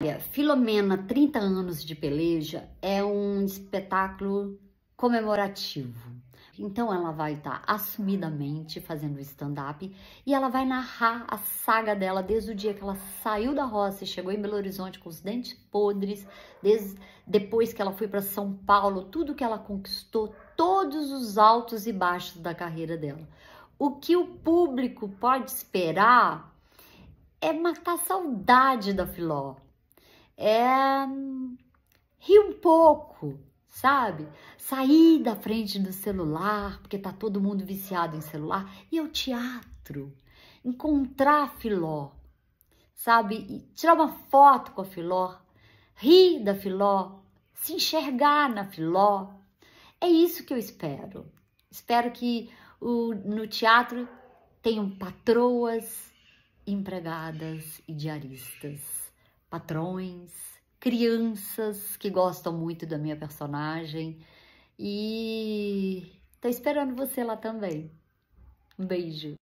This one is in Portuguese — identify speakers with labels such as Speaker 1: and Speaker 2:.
Speaker 1: Olha,
Speaker 2: Filomena, 30 anos de peleja, é um espetáculo comemorativo. Então ela vai estar tá assumidamente fazendo stand-up e ela vai narrar a saga dela desde o dia que ela saiu da roça e chegou em Belo Horizonte com os dentes podres, desde, depois que ela foi para São Paulo, tudo que ela conquistou, todos os altos e baixos da carreira dela. O que o público pode esperar é matar a saudade da Filó é rir um pouco, sabe? Sair da frente do celular, porque tá todo mundo viciado em celular, e ao é teatro, encontrar Filó, sabe? E tirar uma foto com a Filó, rir da Filó, se enxergar na Filó. É isso que eu espero. Espero que o, no teatro tenham patroas, empregadas e diaristas patrões, crianças que gostam muito da minha personagem. E tô esperando você lá também. Um beijo!